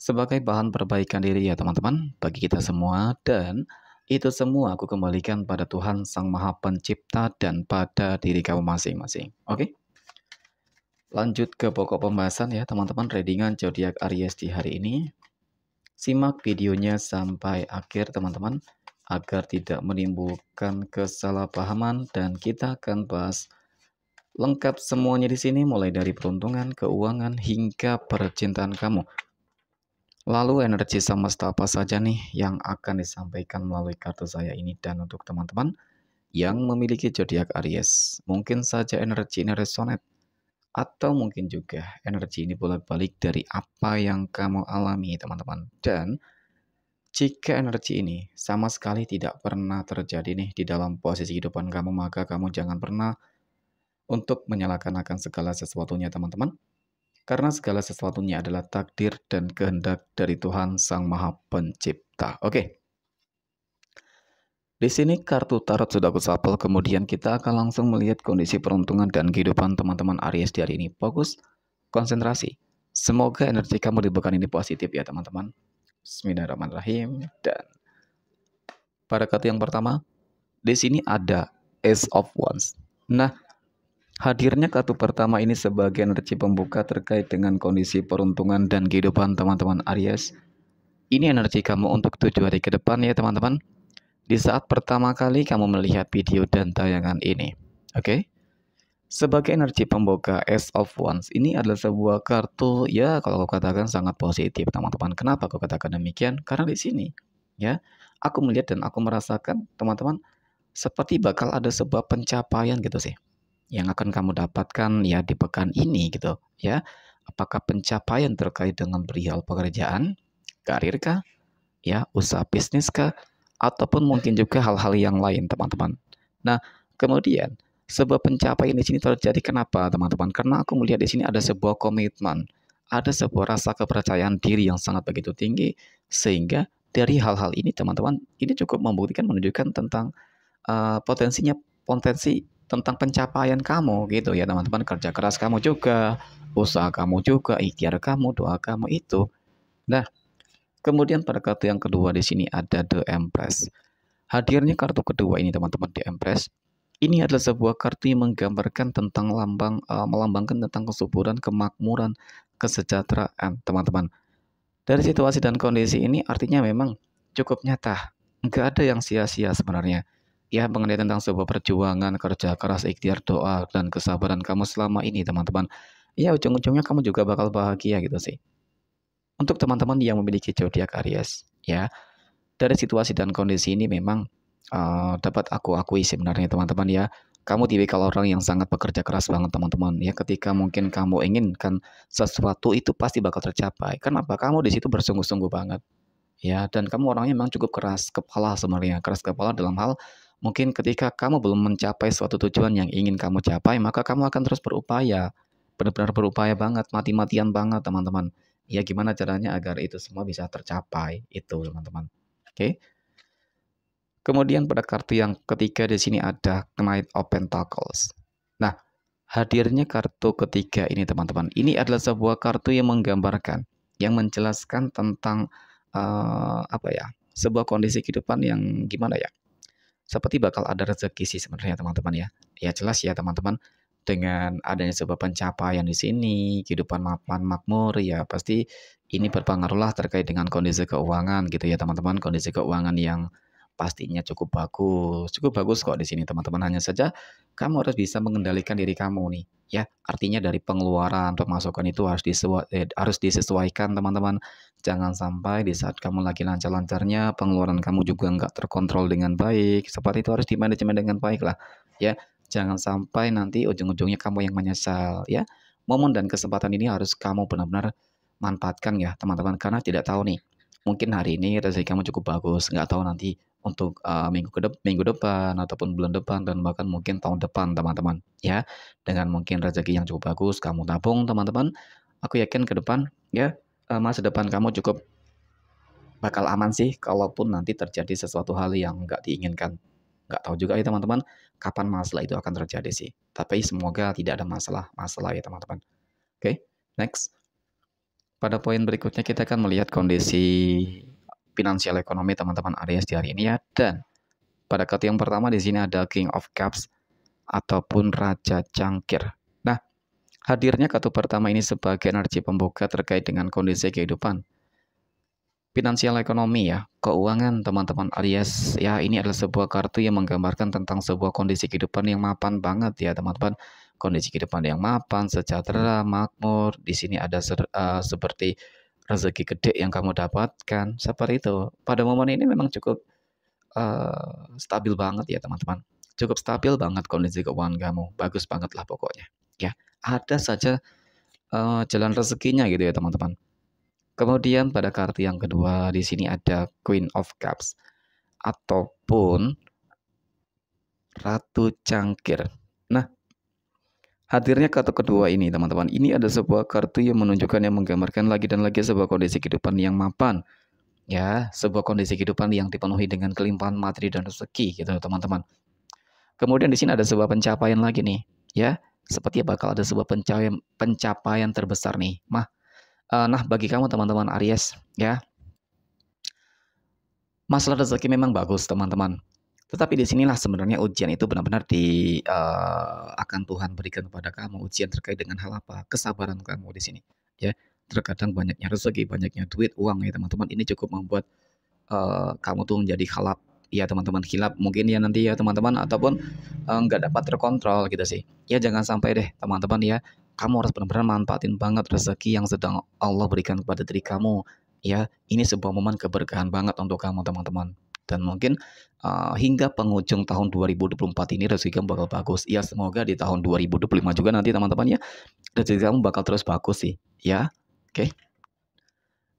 sebagai bahan perbaikan diri ya teman-teman bagi kita semua dan itu semua aku kembalikan pada Tuhan Sang Maha Pencipta dan pada diri kamu masing-masing. Oke? Lanjut ke pokok pembahasan ya teman-teman readingan zodiak Aries di hari ini. Simak videonya sampai akhir teman-teman agar tidak menimbulkan kesalahpahaman dan kita akan bahas lengkap semuanya di sini mulai dari peruntungan, keuangan hingga percintaan kamu. Lalu energi semesta apa saja nih yang akan disampaikan melalui kartu saya ini dan untuk teman-teman yang memiliki zodiak Aries, mungkin saja energi ini resonate atau mungkin juga energi ini bolak-balik dari apa yang kamu alami, teman-teman. Dan jika energi ini sama sekali tidak pernah terjadi nih di dalam posisi kehidupan kamu, maka kamu jangan pernah untuk menyalahkan akan segala sesuatunya, teman-teman. Karena segala sesuatunya adalah takdir dan kehendak dari Tuhan Sang Maha Pencipta. Oke. Di sini kartu tarot sudah aku kemudian kita akan langsung melihat kondisi peruntungan dan kehidupan teman-teman Aries di hari ini. Fokus, konsentrasi. Semoga energi kamu di pekan ini positif ya teman-teman. Bismillahirrahmanirrahim. Dan pada kartu yang pertama, di sini ada Ace of Wands. Nah, Hadirnya kartu pertama ini sebagai energi pembuka terkait dengan kondisi peruntungan dan kehidupan teman-teman Aries. Ini energi kamu untuk tujuh hari ke depan ya teman-teman. Di saat pertama kali kamu melihat video dan tayangan ini. Oke? Okay? Sebagai energi pembuka S of Wands, ini adalah sebuah kartu ya kalau aku katakan sangat positif teman-teman. Kenapa aku katakan demikian? Karena di sini ya, aku melihat dan aku merasakan teman-teman seperti bakal ada sebuah pencapaian gitu sih yang akan kamu dapatkan ya di pekan ini gitu ya. Apakah pencapaian terkait dengan perihal pekerjaan, karir kah, ya usaha bisnis kah, ataupun mungkin juga hal-hal yang lain teman-teman. Nah kemudian sebuah pencapaian di sini terjadi kenapa teman-teman? Karena aku melihat di sini ada sebuah komitmen, ada sebuah rasa kepercayaan diri yang sangat begitu tinggi sehingga dari hal-hal ini teman-teman ini cukup membuktikan menunjukkan tentang uh, potensinya potensi tentang pencapaian kamu gitu ya teman-teman kerja keras kamu juga usaha kamu juga ikhtiar kamu doa kamu itu nah kemudian pada kartu yang kedua di sini ada the empress hadirnya kartu kedua ini teman-teman the empress ini adalah sebuah kartu yang menggambarkan tentang lambang uh, melambangkan tentang kesuburan kemakmuran kesejahteraan teman-teman dari situasi dan kondisi ini artinya memang cukup nyata nggak ada yang sia-sia sebenarnya ya mengenai tentang sebuah perjuangan, kerja keras, ikhtiar, doa, dan kesabaran kamu selama ini teman-teman. Ya ujung-ujungnya kamu juga bakal bahagia gitu sih. Untuk teman-teman yang memiliki zodiak Aries, ya dari situasi dan kondisi ini memang uh, dapat aku akui sebenarnya teman-teman ya. Kamu tipe kalau orang yang sangat bekerja keras banget teman-teman ya. Ketika mungkin kamu inginkan sesuatu itu pasti bakal tercapai. Kenapa? Kamu di situ bersungguh-sungguh banget ya. Dan kamu orangnya memang cukup keras kepala sebenarnya. Keras kepala dalam hal Mungkin ketika kamu belum mencapai suatu tujuan yang ingin kamu capai, maka kamu akan terus berupaya. Benar-benar berupaya banget, mati-matian banget, teman-teman. Ya gimana caranya agar itu semua bisa tercapai? Itu, teman-teman. Oke. Kemudian pada kartu yang ketiga di sini ada Knight of Pentacles. Nah, hadirnya kartu ketiga ini teman-teman, ini adalah sebuah kartu yang menggambarkan, yang menjelaskan tentang uh, apa ya, sebuah kondisi kehidupan yang gimana ya, seperti bakal ada rezeki sih sebenarnya teman-teman ya. Ya jelas ya teman-teman dengan adanya sebuah pencapaian di sini, kehidupan mapan makmur ya pasti ini berpengaruhlah terkait dengan kondisi keuangan gitu ya teman-teman, kondisi keuangan yang pastinya cukup bagus. Cukup bagus kok di sini teman-teman. Hanya saja kamu harus bisa mengendalikan diri kamu nih. Ya, artinya dari pengeluaran pemasukan itu harus disua, eh, harus disesuaikan teman-teman. Jangan sampai di saat kamu lagi lancar-lancarnya pengeluaran kamu juga nggak terkontrol dengan baik. Seperti itu harus manajemen dengan baik lah. Ya, jangan sampai nanti ujung-ujungnya kamu yang menyesal. Ya, momen dan kesempatan ini harus kamu benar-benar manfaatkan ya teman-teman karena tidak tahu nih mungkin hari ini rezeki kamu cukup bagus nggak tahu nanti untuk uh, minggu ke de minggu depan ataupun bulan depan dan bahkan mungkin tahun depan teman-teman ya dengan mungkin rezeki yang cukup bagus kamu tabung teman-teman aku yakin ke depan ya masa depan kamu cukup bakal aman sih kalaupun nanti terjadi sesuatu hal yang nggak diinginkan nggak tahu juga ya teman-teman kapan masalah itu akan terjadi sih tapi semoga tidak ada masalah masalah ya teman-teman oke okay, next pada poin berikutnya kita akan melihat kondisi finansial ekonomi teman-teman Aries di hari ini ya. Dan pada kartu yang pertama di sini ada King of Cups ataupun Raja Cangkir. Nah, hadirnya kartu pertama ini sebagai energi pembuka terkait dengan kondisi kehidupan. Finansial ekonomi ya, keuangan teman-teman Aries ya ini adalah sebuah kartu yang menggambarkan tentang sebuah kondisi kehidupan yang mapan banget ya teman-teman kondisi kehidupan yang mapan, sejahtera, makmur. Di sini ada ser, uh, seperti rezeki gede yang kamu dapatkan seperti itu pada momen ini memang cukup uh, stabil banget ya teman-teman cukup stabil banget kondisi keuangan kamu bagus banget lah pokoknya ya ada saja uh, jalan rezekinya gitu ya teman-teman kemudian pada kartu yang kedua di sini ada Queen of Cups ataupun Ratu Cangkir Hadirnya kartu kedua ini, teman-teman, ini ada sebuah kartu yang menunjukkan yang menggambarkan lagi dan lagi sebuah kondisi kehidupan yang mapan. Ya, sebuah kondisi kehidupan yang dipenuhi dengan kelimpahan materi dan rezeki gitu, teman-teman. Kemudian di sini ada sebuah pencapaian lagi nih, ya. Seperti bakal ada sebuah pencapaian pencapaian terbesar nih. Mah, eh, nah bagi kamu teman-teman Aries, ya. Masalah rezeki memang bagus, teman-teman. Tetapi di sinilah sebenarnya ujian itu benar-benar di uh, akan Tuhan berikan kepada kamu ujian terkait dengan hal apa kesabaran kamu di sini ya terkadang banyaknya rezeki banyaknya duit uang ya teman-teman ini cukup membuat uh, kamu tuh menjadi halap ya teman-teman hilap mungkin ya nanti ya teman-teman ataupun eh, nggak uh, dapat terkontrol gitu sih ya jangan sampai deh teman-teman ya kamu harus benar-benar manfaatin banget rezeki yang sedang Allah berikan kepada diri kamu ya ini sebuah momen keberkahan banget untuk kamu teman-teman dan mungkin uh, hingga penghujung tahun 2024 ini rezeki kamu bakal bagus. Ya semoga di tahun 2025 juga nanti teman-teman ya rezeki kamu bakal terus bagus sih, ya. Oke. Okay.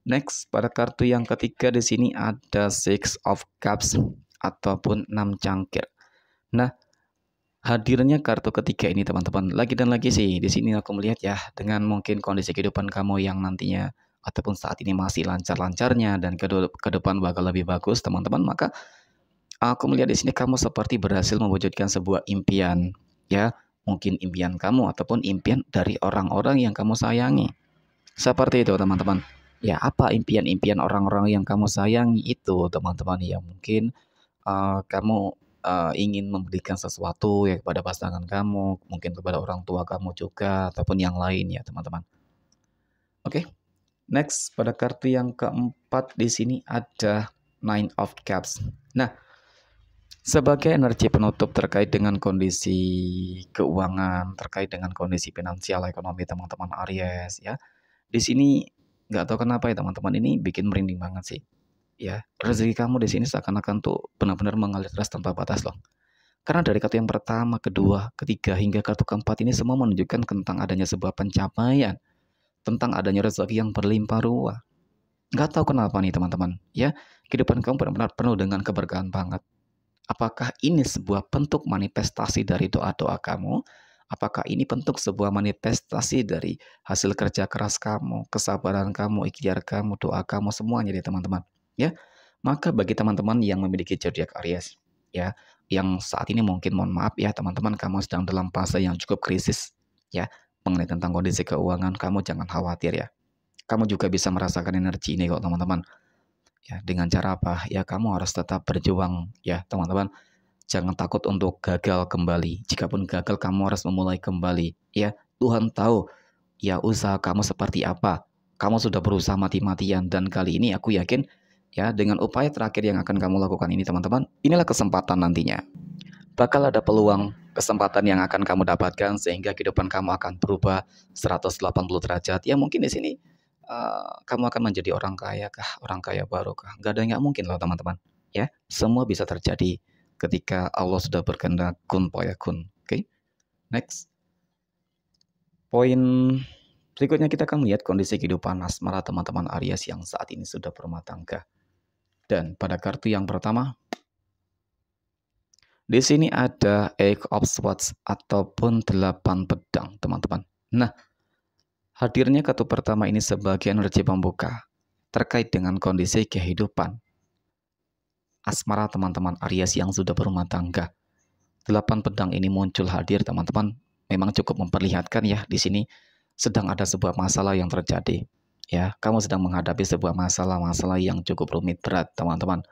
Next, pada kartu yang ketiga di sini ada Six of Cups ataupun 6 cangkir. Nah, hadirnya kartu ketiga ini teman-teman lagi dan lagi sih di sini aku melihat ya dengan mungkin kondisi kehidupan kamu yang nantinya ataupun saat ini masih lancar-lancarnya dan ke, ke depan bakal lebih bagus teman-teman maka aku melihat di sini kamu seperti berhasil mewujudkan sebuah impian ya mungkin impian kamu ataupun impian dari orang-orang yang kamu sayangi seperti itu teman-teman ya apa impian-impian orang-orang yang kamu sayangi itu teman-teman ya mungkin uh, kamu uh, ingin memberikan sesuatu ya kepada pasangan kamu mungkin kepada orang tua kamu juga ataupun yang lain ya teman-teman oke okay? Next, pada kartu yang keempat di sini ada Nine of Cups. Nah, sebagai energi penutup terkait dengan kondisi keuangan, terkait dengan kondisi finansial ekonomi teman-teman Aries ya. Di sini nggak tahu kenapa ya teman-teman ini bikin merinding banget sih. Ya, rezeki kamu di sini seakan-akan tuh benar-benar mengalir deras tanpa batas loh. Karena dari kartu yang pertama, kedua, ketiga hingga kartu keempat ini semua menunjukkan tentang adanya sebuah pencapaian tentang adanya rezeki yang berlimpah ruah. Gak tahu kenapa nih teman-teman, ya kehidupan kamu benar-benar penuh dengan keberkahan banget. Apakah ini sebuah bentuk manifestasi dari doa-doa kamu? Apakah ini bentuk sebuah manifestasi dari hasil kerja keras kamu, kesabaran kamu, ikhtiar kamu, doa kamu, semuanya deh teman-teman. Ya, maka bagi teman-teman yang memiliki zodiak Aries, ya, yang saat ini mungkin mohon maaf ya teman-teman kamu sedang dalam fase yang cukup krisis, ya, mengenai tentang kondisi keuangan, kamu jangan khawatir ya. Kamu juga bisa merasakan energi ini kok teman-teman. Ya, dengan cara apa? Ya kamu harus tetap berjuang ya teman-teman. Jangan takut untuk gagal kembali. jika pun gagal kamu harus memulai kembali. Ya Tuhan tahu ya usaha kamu seperti apa. Kamu sudah berusaha mati-matian dan kali ini aku yakin ya dengan upaya terakhir yang akan kamu lakukan ini teman-teman, inilah kesempatan nantinya. Bakal ada peluang kesempatan yang akan kamu dapatkan sehingga kehidupan kamu akan berubah 180 derajat. Ya mungkin di sini uh, kamu akan menjadi orang kaya kah, orang kaya baru kah? Gak ada yang nggak mungkin loh teman-teman. Ya, semua bisa terjadi ketika Allah sudah berkehendak kun ya kun Oke, okay? next. Poin berikutnya kita akan melihat kondisi kehidupan asmara teman-teman Aries yang saat ini sudah berumah tangga. Dan pada kartu yang pertama, di sini ada Eight of swords ataupun Delapan pedang, teman-teman. Nah, hadirnya kartu pertama ini sebagai energi pembuka terkait dengan kondisi kehidupan. Asmara teman-teman Aries yang sudah berumah tangga. Delapan pedang ini muncul hadir teman-teman memang cukup memperlihatkan ya di sini sedang ada sebuah masalah yang terjadi. Ya, kamu sedang menghadapi sebuah masalah-masalah yang cukup rumit berat, teman-teman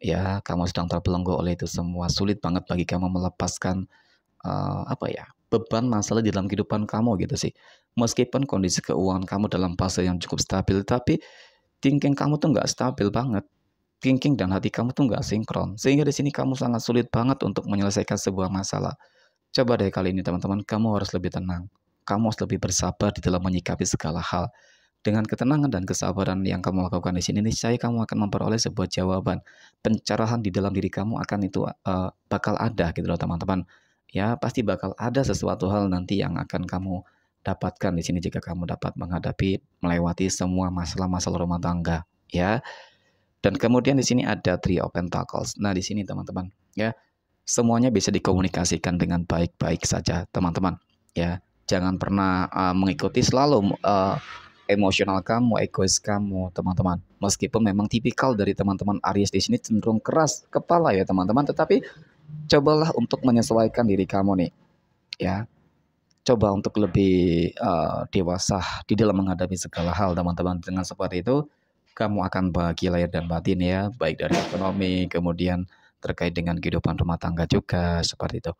ya kamu sedang terbelenggu oleh itu semua sulit banget bagi kamu melepaskan uh, apa ya beban masalah di dalam kehidupan kamu gitu sih meskipun kondisi keuangan kamu dalam fase yang cukup stabil tapi thinking kamu tuh nggak stabil banget thinking dan hati kamu tuh nggak sinkron sehingga di sini kamu sangat sulit banget untuk menyelesaikan sebuah masalah coba deh kali ini teman-teman kamu harus lebih tenang kamu harus lebih bersabar di dalam menyikapi segala hal dengan ketenangan dan kesabaran yang kamu lakukan di sini, saya kamu akan memperoleh sebuah jawaban. Pencerahan di dalam diri kamu akan itu uh, bakal ada gitu loh teman-teman. Ya, pasti bakal ada sesuatu hal nanti yang akan kamu dapatkan di sini jika kamu dapat menghadapi melewati semua masalah-masalah rumah tangga, ya. Dan kemudian di sini ada Three of Pentacles. Nah, di sini teman-teman, ya, semuanya bisa dikomunikasikan dengan baik-baik saja, teman-teman, ya. Jangan pernah uh, mengikuti selalu uh, emosional kamu, egois kamu, teman-teman. Meskipun memang tipikal dari teman-teman Aries di sini cenderung keras kepala ya, teman-teman, tetapi cobalah untuk menyesuaikan diri kamu nih. Ya. Coba untuk lebih uh, dewasa di dalam menghadapi segala hal, teman-teman. Dengan seperti itu, kamu akan bahagia lahir dan batin ya, baik dari ekonomi, kemudian terkait dengan kehidupan rumah tangga juga seperti itu.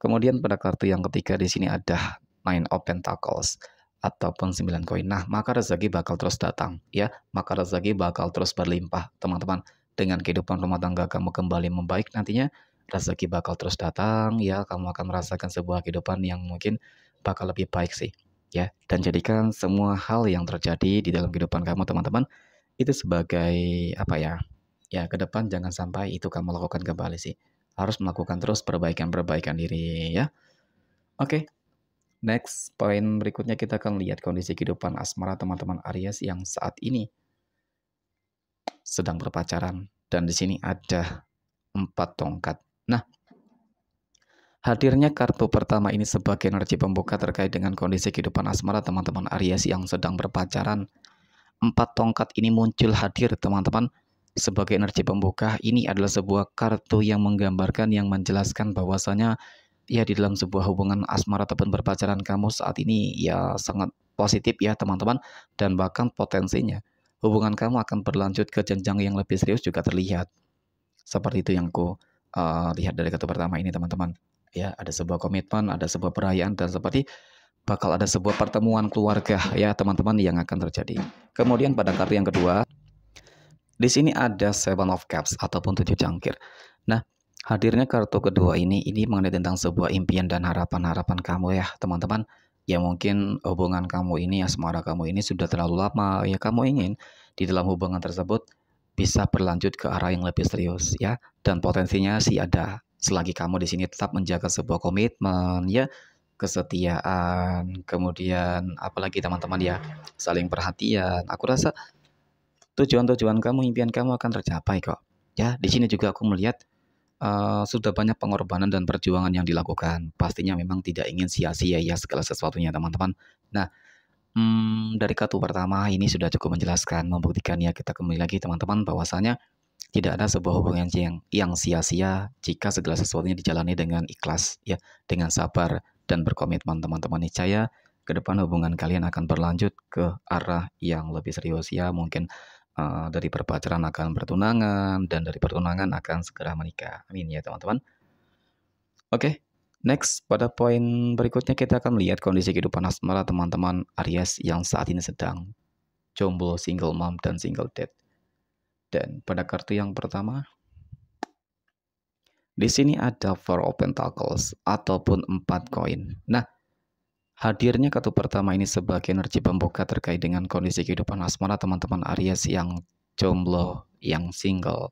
Kemudian pada kartu yang ketiga di sini ada Nine of Pentacles ataupun 9 koin. Nah, maka rezeki bakal terus datang ya. Maka rezeki bakal terus berlimpah, teman-teman. Dengan kehidupan rumah tangga kamu kembali membaik nantinya rezeki bakal terus datang ya. Kamu akan merasakan sebuah kehidupan yang mungkin bakal lebih baik sih ya. Dan jadikan semua hal yang terjadi di dalam kehidupan kamu teman-teman itu sebagai apa ya? Ya, ke depan jangan sampai itu kamu lakukan kembali sih. Harus melakukan terus perbaikan-perbaikan diri ya. Oke, okay. Next, poin berikutnya kita akan lihat kondisi kehidupan asmara teman-teman Aries yang saat ini sedang berpacaran. Dan di sini ada empat tongkat. Nah, hadirnya kartu pertama ini sebagai energi pembuka terkait dengan kondisi kehidupan asmara teman-teman Aries yang sedang berpacaran. Empat tongkat ini muncul hadir teman-teman sebagai energi pembuka. Ini adalah sebuah kartu yang menggambarkan yang menjelaskan bahwasanya ya di dalam sebuah hubungan asmara ataupun berpacaran kamu saat ini ya sangat positif ya teman-teman dan bahkan potensinya hubungan kamu akan berlanjut ke jenjang yang lebih serius juga terlihat. Seperti itu yang ku uh, lihat dari kartu pertama ini teman-teman. Ya, ada sebuah komitmen, ada sebuah perayaan dan seperti bakal ada sebuah pertemuan keluarga ya teman-teman yang akan terjadi. Kemudian pada kartu yang kedua, di sini ada Seven of Cups ataupun tujuh cangkir. Nah, Hadirnya kartu kedua ini, ini mengenai tentang sebuah impian dan harapan-harapan kamu ya, teman-teman. Ya mungkin hubungan kamu ini, ya asmara kamu ini sudah terlalu lama. Ya kamu ingin di dalam hubungan tersebut bisa berlanjut ke arah yang lebih serius ya. Dan potensinya sih ada. Selagi kamu di sini tetap menjaga sebuah komitmen ya, kesetiaan, kemudian apalagi teman-teman ya, saling perhatian. Aku rasa tujuan-tujuan kamu, impian kamu akan tercapai kok. Ya, di sini juga aku melihat Eh, sudah banyak pengorbanan dan perjuangan yang dilakukan. Pastinya memang tidak ingin sia-sia ya segala sesuatunya teman-teman. Nah, hmm, dari kartu pertama ini sudah cukup menjelaskan, membuktikan ya kita kembali lagi teman-teman bahwasanya tidak ada sebuah hubungan yang yang sia-sia jika segala sesuatunya dijalani dengan ikhlas ya, dengan sabar dan berkomitmen teman-teman Saya, ke depan hubungan kalian akan berlanjut ke arah yang lebih serius ya mungkin Eh, dari perpacaran akan bertunangan dan dari pertunangan akan segera menikah. Amin ya teman-teman. Oke, okay, next pada poin berikutnya kita akan melihat kondisi kehidupan asmara teman-teman Aries yang saat ini sedang jomblo, single mom dan single dad. Dan pada kartu yang pertama di sini ada Four open tackles ataupun empat koin. Nah, Hadirnya kartu pertama ini sebagai energi pembuka terkait dengan kondisi kehidupan asmara teman-teman Aries yang jomblo, yang single.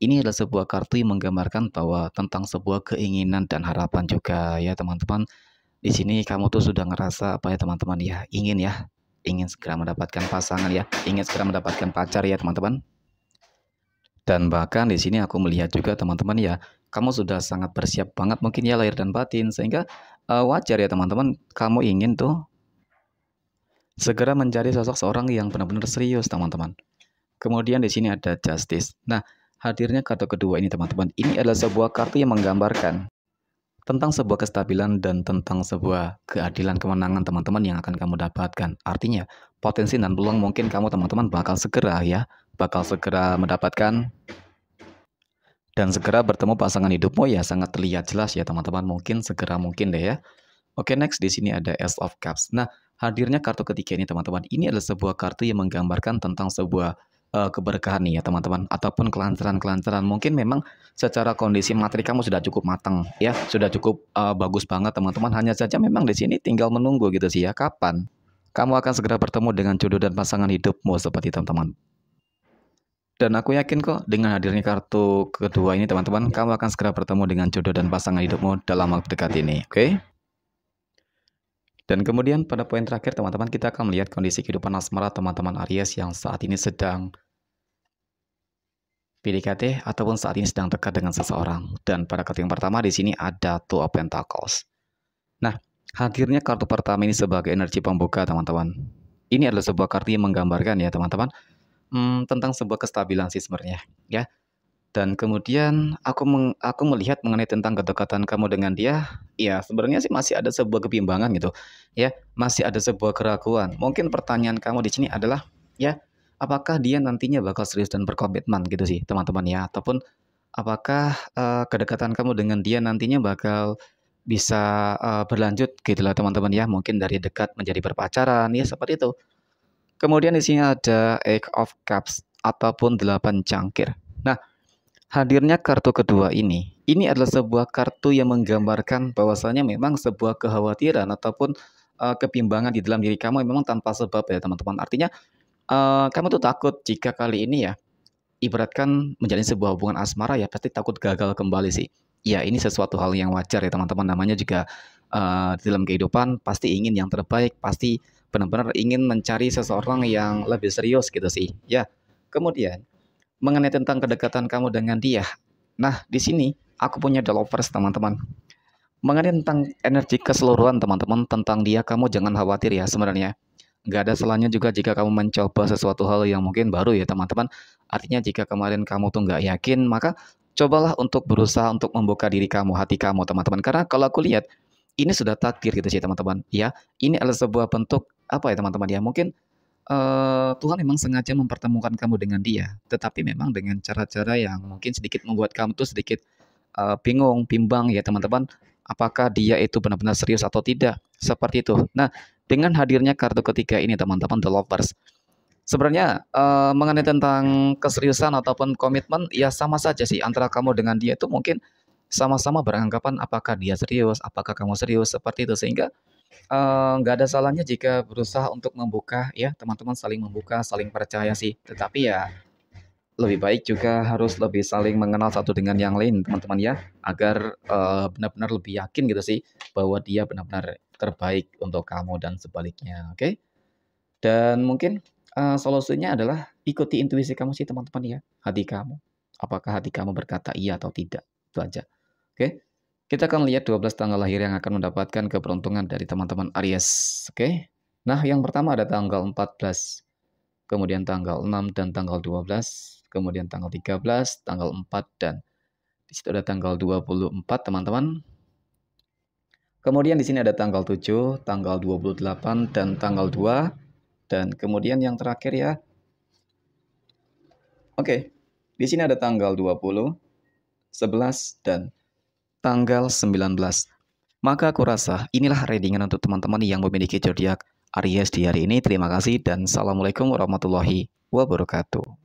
Ini adalah sebuah kartu yang menggambarkan bahwa tentang sebuah keinginan dan harapan juga ya teman-teman. Di sini kamu tuh sudah ngerasa apa ya teman-teman ya, ingin ya, ingin segera mendapatkan pasangan ya, ingin segera mendapatkan pacar ya teman-teman. Dan bahkan di sini aku melihat juga teman-teman ya, kamu sudah sangat bersiap banget mungkin ya lahir dan batin sehingga uh, wajar ya teman-teman kamu ingin tuh segera mencari sosok seorang yang benar-benar serius teman-teman kemudian di sini ada justice nah hadirnya kartu kedua ini teman-teman ini adalah sebuah kartu yang menggambarkan tentang sebuah kestabilan dan tentang sebuah keadilan kemenangan teman-teman yang akan kamu dapatkan. Artinya, potensi dan peluang mungkin kamu teman-teman bakal segera ya, bakal segera mendapatkan dan segera bertemu pasangan hidupmu ya sangat terlihat jelas ya teman-teman mungkin segera mungkin deh ya oke next di sini ada Ace of Cups nah hadirnya kartu ketiga ini teman-teman ini adalah sebuah kartu yang menggambarkan tentang sebuah uh, keberkahan nih ya teman-teman ataupun kelancaran-kelancaran mungkin memang secara kondisi materi kamu sudah cukup matang ya sudah cukup uh, bagus banget teman-teman hanya saja memang di sini tinggal menunggu gitu sih ya kapan kamu akan segera bertemu dengan jodoh dan pasangan hidupmu seperti teman-teman dan aku yakin kok dengan hadirnya kartu kedua ini teman-teman, kamu akan segera bertemu dengan jodoh dan pasangan hidupmu dalam waktu dekat ini, oke? Okay? Dan kemudian pada poin terakhir teman-teman, kita akan melihat kondisi kehidupan asmara teman-teman Aries yang saat ini sedang PDKT ataupun saat ini sedang dekat dengan seseorang. Dan pada yang pertama di sini ada Two of Pentacles. Nah, hadirnya kartu pertama ini sebagai energi pembuka teman-teman. Ini adalah sebuah kartu yang menggambarkan ya teman-teman hmm, tentang sebuah kestabilan sih sebenarnya, ya. Dan kemudian aku meng, aku melihat mengenai tentang kedekatan kamu dengan dia, ya sebenarnya sih masih ada sebuah kebimbangan gitu, ya masih ada sebuah keraguan. Mungkin pertanyaan kamu di sini adalah, ya apakah dia nantinya bakal serius dan berkomitmen gitu sih teman-teman ya, ataupun apakah uh, kedekatan kamu dengan dia nantinya bakal bisa uh, berlanjut gitu lah teman-teman ya mungkin dari dekat menjadi berpacaran ya seperti itu Kemudian di sini ada eight of cups ataupun 8 cangkir. Nah, hadirnya kartu kedua ini, ini adalah sebuah kartu yang menggambarkan bahwasanya memang sebuah kekhawatiran ataupun uh, kebimbangan di dalam diri kamu memang tanpa sebab ya teman-teman. Artinya uh, kamu tuh takut jika kali ini ya ibaratkan menjalin sebuah hubungan asmara ya pasti takut gagal kembali sih. Ya ini sesuatu hal yang wajar ya teman-teman. Namanya juga uh, dalam kehidupan pasti ingin yang terbaik, pasti benar-benar ingin mencari seseorang yang lebih serius gitu sih. Ya, kemudian mengenai tentang kedekatan kamu dengan dia. Nah, di sini aku punya developers teman-teman. Mengenai tentang energi keseluruhan teman-teman tentang dia kamu jangan khawatir ya sebenarnya. Gak ada salahnya juga jika kamu mencoba sesuatu hal yang mungkin baru ya teman-teman. Artinya jika kemarin kamu tuh nggak yakin, maka cobalah untuk berusaha untuk membuka diri kamu, hati kamu teman-teman. Karena kalau aku lihat ini sudah takdir gitu sih teman-teman ya ini adalah sebuah bentuk apa ya teman-teman ya mungkin uh, Tuhan memang sengaja mempertemukan kamu dengan Dia tetapi memang dengan cara-cara yang mungkin sedikit membuat kamu tuh sedikit uh, bingung bimbang ya teman-teman apakah dia itu benar-benar serius atau tidak seperti itu nah dengan hadirnya kartu ketiga ini teman-teman The Lovers sebenarnya uh, mengenai tentang keseriusan ataupun komitmen ya sama saja sih antara kamu dengan dia itu mungkin sama-sama beranggapan apakah dia serius, apakah kamu serius seperti itu sehingga eh, nggak uh, ada salahnya jika berusaha untuk membuka ya teman-teman saling membuka, saling percaya sih. Tetapi ya lebih baik juga harus lebih saling mengenal satu dengan yang lain teman-teman ya agar benar eh, benar-benar lebih yakin gitu sih bahwa dia benar-benar terbaik untuk kamu dan sebaliknya, oke? Okay? Dan mungkin uh, solusinya adalah ikuti intuisi kamu sih teman-teman ya, hati kamu. Apakah hati kamu berkata iya atau tidak? Itu aja. Oke. Kita akan lihat 12 tanggal lahir yang akan mendapatkan keberuntungan dari teman-teman Aries. Oke. Nah, yang pertama ada tanggal 14, kemudian tanggal 6 dan tanggal 12, kemudian tanggal 13, tanggal 4 dan di situ ada tanggal 24, teman-teman. Kemudian di sini ada tanggal 7, tanggal 28 dan tanggal 2 dan kemudian yang terakhir ya. Oke. Di sini ada tanggal 20, 11 dan tanggal 19. Maka aku rasa inilah readingan untuk teman-teman yang memiliki zodiak Aries di hari ini. Terima kasih dan Assalamualaikum warahmatullahi wabarakatuh.